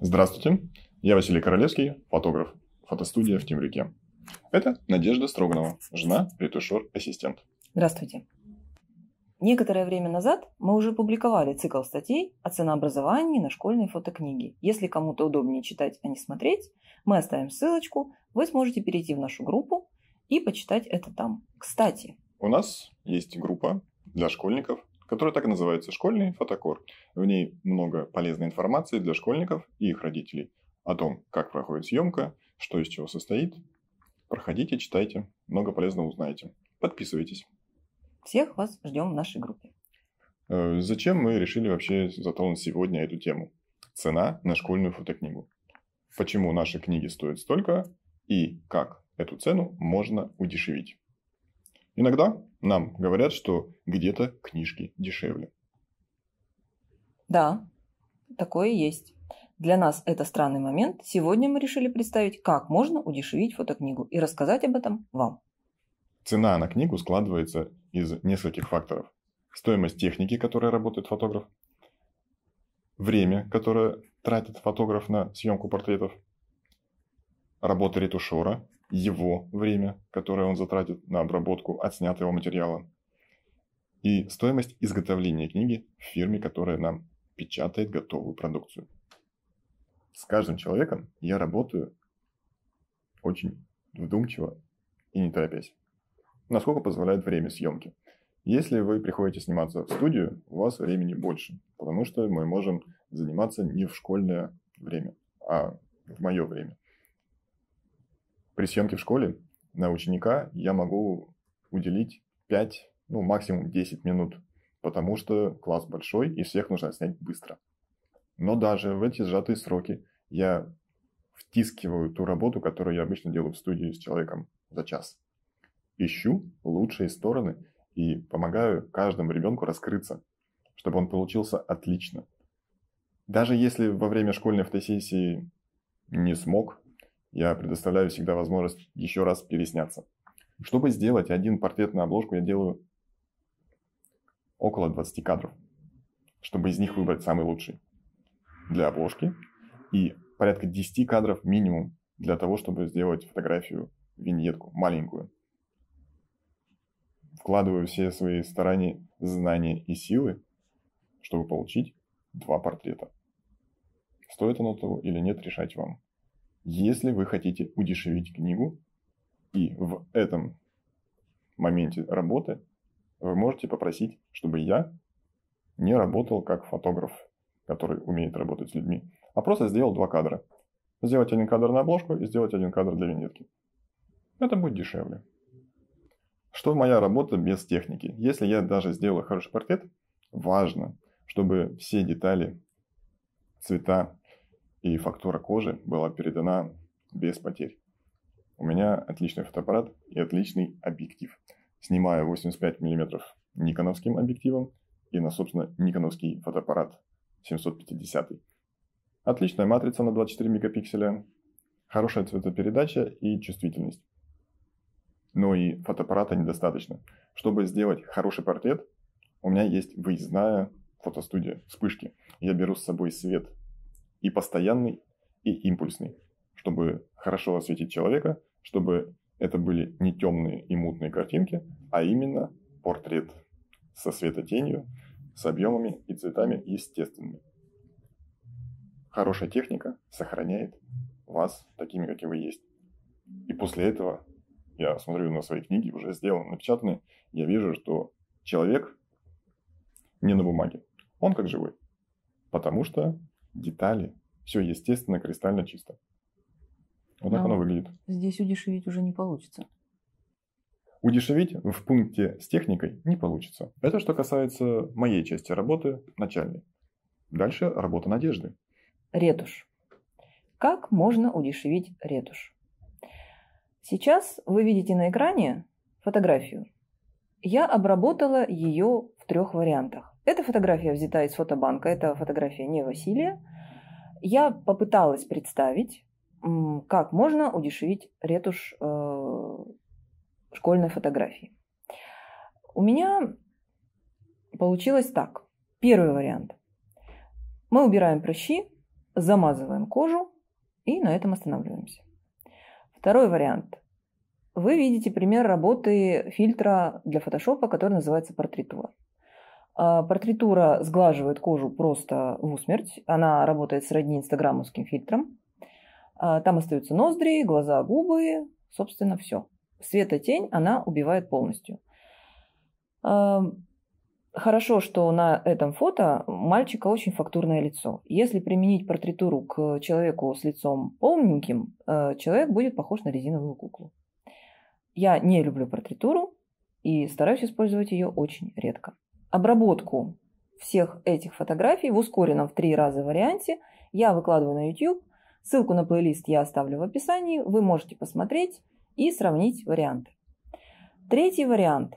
Здравствуйте, я Василий Королевский, фотограф, фотостудия в Темрюке. Это Надежда Строганова, жена, ретушер-ассистент. Здравствуйте. Некоторое время назад мы уже публиковали цикл статей о ценообразовании на школьной фотокниге. Если кому-то удобнее читать, а не смотреть, мы оставим ссылочку, вы сможете перейти в нашу группу и почитать это там. Кстати, у нас есть группа для школьников которая так и называется «Школьный фотокор». В ней много полезной информации для школьников и их родителей о том, как проходит съемка, что из чего состоит. Проходите, читайте, много полезного узнаете. Подписывайтесь. Всех вас ждем в нашей группе. Э, зачем мы решили вообще затронуть сегодня эту тему? Цена на школьную фотокнигу. Почему наши книги стоят столько и как эту цену можно удешевить? Иногда нам говорят, что где-то книжки дешевле. Да, такое есть. Для нас это странный момент. Сегодня мы решили представить, как можно удешевить фотокнигу и рассказать об этом вам. Цена на книгу складывается из нескольких факторов. Стоимость техники, которая работает фотограф, время, которое тратит фотограф на съемку портретов, работа ретушера его время, которое он затратит на обработку отснятого материала, и стоимость изготовления книги в фирме, которая нам печатает готовую продукцию. С каждым человеком я работаю очень вдумчиво и не торопясь. Насколько позволяет время съемки. Если вы приходите сниматься в студию, у вас времени больше, потому что мы можем заниматься не в школьное время, а в мое время при съемке в школе на ученика я могу уделить 5, ну, максимум 10 минут, потому что класс большой, и всех нужно снять быстро. Но даже в эти сжатые сроки я втискиваю ту работу, которую я обычно делаю в студии с человеком за час. Ищу лучшие стороны и помогаю каждому ребенку раскрыться, чтобы он получился отлично. Даже если во время школьной фотосессии не смог я предоставляю всегда возможность еще раз пересняться. Чтобы сделать один портрет на обложку, я делаю около 20 кадров, чтобы из них выбрать самый лучший для обложки и порядка 10 кадров минимум для того, чтобы сделать фотографию, виньетку маленькую. Вкладываю все свои старания, знания и силы, чтобы получить два портрета. Стоит оно того или нет, решать вам. Если вы хотите удешевить книгу, и в этом моменте работы вы можете попросить, чтобы я не работал как фотограф, который умеет работать с людьми, а просто сделал два кадра. Сделать один кадр на обложку и сделать один кадр для винетки. Это будет дешевле. Что моя работа без техники? Если я даже сделаю хороший портрет, важно, чтобы все детали, цвета, и фактура кожи была передана без потерь. У меня отличный фотоаппарат и отличный объектив. Снимаю 85 мм никоновским объективом и на, собственно, никоновский фотоаппарат 750. Отличная матрица на 24 мегапикселя, хорошая цветопередача и чувствительность. Но и фотоаппарата недостаточно. Чтобы сделать хороший портрет, у меня есть выездная фотостудия, вспышки. Я беру с собой свет и постоянный, и импульсный, чтобы хорошо осветить человека, чтобы это были не темные и мутные картинки, а именно портрет со светотенью, с объемами и цветами естественными. Хорошая техника сохраняет вас такими, какие вы есть. И после этого я смотрю на свои книги, уже сделаны, напечатаны, я вижу, что человек не на бумаге, он как живой. Потому что детали, все естественно, кристально чисто. Вот так Но оно выглядит. Здесь удешевить уже не получится. Удешевить в пункте с техникой не получится. Это что касается моей части работы, начальной. Дальше работа надежды. Ретушь. Как можно удешевить ретушь? Сейчас вы видите на экране фотографию. Я обработала ее в трех вариантах. Эта фотография взята из фотобанка, это фотография не Василия. Я попыталась представить, как можно удешевить ретушь э, школьной фотографии. У меня получилось так. Первый вариант. Мы убираем прыщи, замазываем кожу и на этом останавливаемся. Второй вариант. Вы видите пример работы фильтра для фотошопа, который называется портретура. А, Портретура сглаживает кожу просто в усмерть. Она работает сродни инстаграмовским фильтром. А, там остаются ноздри, глаза, губы, собственно, все. Светотень она убивает полностью. А, хорошо, что на этом фото мальчика очень фактурное лицо. Если применить портретуру к человеку с лицом полненьким, э, человек будет похож на резиновую куклу. Я не люблю портретуру и стараюсь использовать ее очень редко обработку всех этих фотографий в ускоренном в три раза варианте я выкладываю на YouTube. Ссылку на плейлист я оставлю в описании. Вы можете посмотреть и сравнить варианты. Третий вариант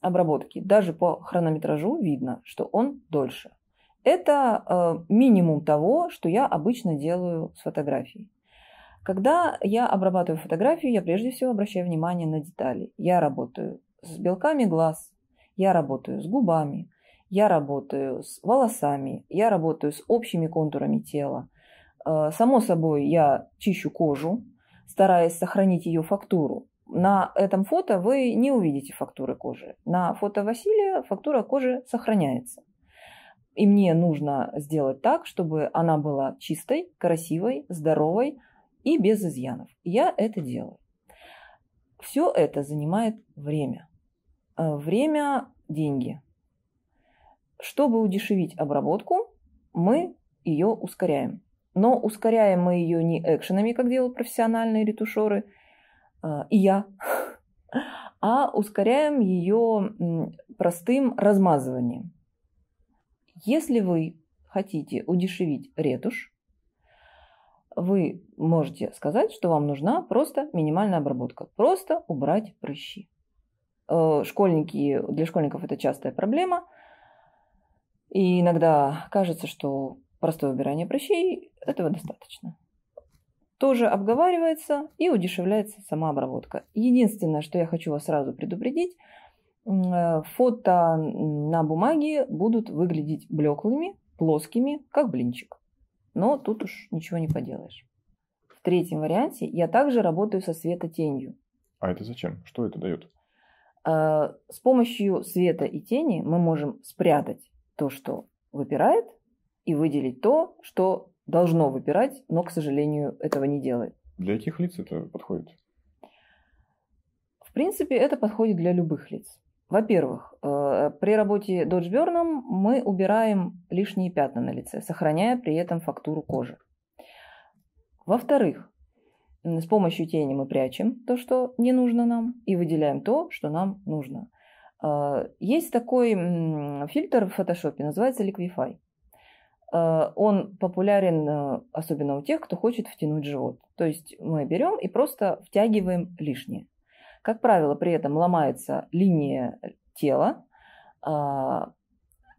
обработки. Даже по хронометражу видно, что он дольше. Это э, минимум того, что я обычно делаю с фотографией. Когда я обрабатываю фотографию, я прежде всего обращаю внимание на детали. Я работаю с белками глаз, я работаю с губами, я работаю с волосами, я работаю с общими контурами тела. Э, само собой, я чищу кожу, стараясь сохранить ее фактуру. На этом фото вы не увидите фактуры кожи. На фото Василия фактура кожи сохраняется. И мне нужно сделать так, чтобы она была чистой, красивой, здоровой и без изъянов. Я это делаю. Все это занимает время. Э, время – деньги. Чтобы удешевить обработку, мы ее ускоряем. Но ускоряем мы ее не экшенами, как делают профессиональные ретушеры, э, и я, а ускоряем ее простым размазыванием. Если вы хотите удешевить ретушь, вы можете сказать, что вам нужна просто минимальная обработка, просто убрать прыщи. Э, школьники, для школьников это частая проблема. И иногда кажется, что простое убирание прыщей этого достаточно. Тоже обговаривается и удешевляется сама обработка. Единственное, что я хочу вас сразу предупредить, э, фото на бумаге будут выглядеть блеклыми, плоскими, как блинчик. Но тут уж ничего не поделаешь. В третьем варианте я также работаю со светотенью. А это зачем? Что это дает? Э, с помощью света и тени мы можем спрятать то, что выпирает, и выделить то, что должно выпирать, но, к сожалению, этого не делает. Для каких лиц это подходит? В принципе, это подходит для любых лиц. Во-первых, э, при работе доджберном мы убираем лишние пятна на лице, сохраняя при этом фактуру кожи. Во-вторых, с помощью тени мы прячем то, что не нужно нам, и выделяем то, что нам нужно. А, есть такой фильтр в фотошопе, называется Liquify. А, он популярен э, особенно у тех, кто хочет втянуть живот. То есть мы берем и просто втягиваем лишнее. Как правило, при этом ломается линия тела. А,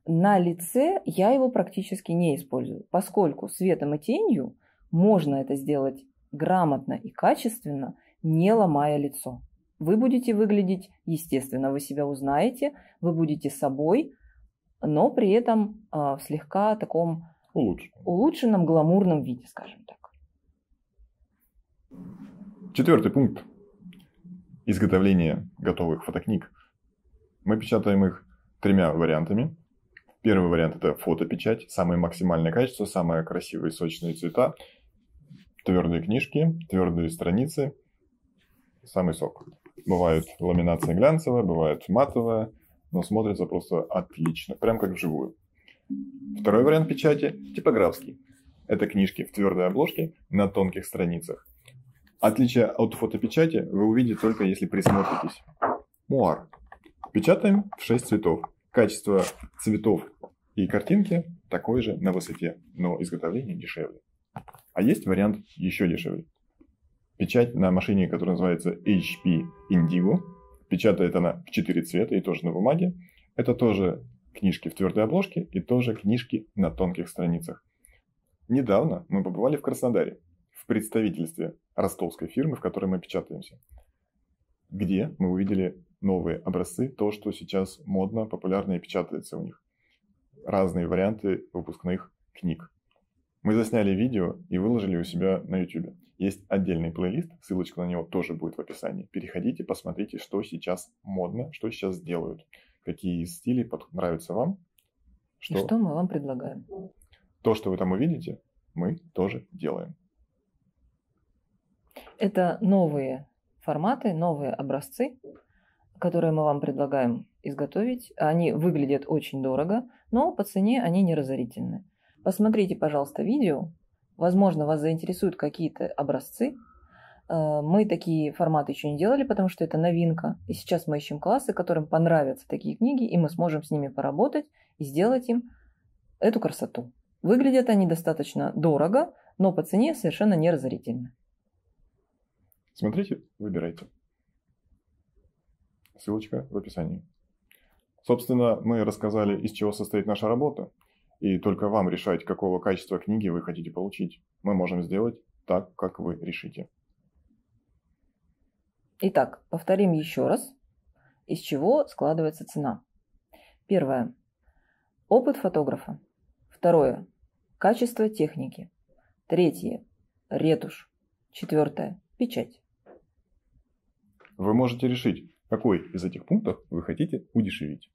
на лице я его практически не использую, поскольку светом и тенью можно это сделать грамотно и качественно, не ломая лицо. Вы будете выглядеть, естественно, вы себя узнаете, вы будете собой, но при этом э, в слегка таком улучшенном. улучшенном гламурном виде, скажем так. Четвертый пункт. Изготовление готовых фотокниг. Мы печатаем их тремя вариантами. Первый вариант это фотопечать, самое максимальное качество, самые красивые сочные цвета твердые книжки, твердые страницы, самый сок. Бывают ламинация глянцевая, бывают матовая, но смотрится просто отлично, прям как вживую. Второй вариант печати – типографский. Это книжки в твердой обложке на тонких страницах. Отличие от фотопечати вы увидите только если присмотритесь. Муар. Печатаем в 6 цветов. Качество цветов и картинки такое же на высоте, но изготовление дешевле. А есть вариант еще дешевле. Печать на машине, которая называется HP Indigo. Печатает она в четыре цвета и тоже на бумаге. Это тоже книжки в твердой обложке и тоже книжки на тонких страницах. Недавно мы побывали в Краснодаре, в представительстве ростовской фирмы, в которой мы печатаемся, где мы увидели новые образцы, то, что сейчас модно, популярно и печатается у них. Разные варианты выпускных книг. Мы засняли видео и выложили у себя на YouTube. Есть отдельный плейлист, ссылочка на него тоже будет в описании. Переходите, посмотрите, что сейчас модно, что сейчас делают, какие стили под... нравятся вам. Что... И что мы вам предлагаем. То, что вы там увидите, мы тоже делаем. Это новые форматы, новые образцы, которые мы вам предлагаем изготовить. Они выглядят очень дорого, но по цене они не разорительны. Посмотрите, пожалуйста, видео. Возможно, вас заинтересуют какие-то образцы. Э, мы такие форматы еще не делали, потому что это новинка. И сейчас мы ищем классы, которым понравятся такие книги, и мы сможем с ними поработать и сделать им эту красоту. Выглядят они достаточно дорого, но по цене совершенно не разорительно. Смотрите, выбирайте. Ссылочка в описании. Собственно, мы рассказали, из чего состоит наша работа – и только вам решать, какого качества книги вы хотите получить. Мы можем сделать так, как вы решите. Итак, повторим еще раз, из чего складывается цена. Первое. Опыт фотографа. Второе. Качество техники. Третье. Ретушь. Четвертое. Печать. Вы можете решить, какой из этих пунктов вы хотите удешевить.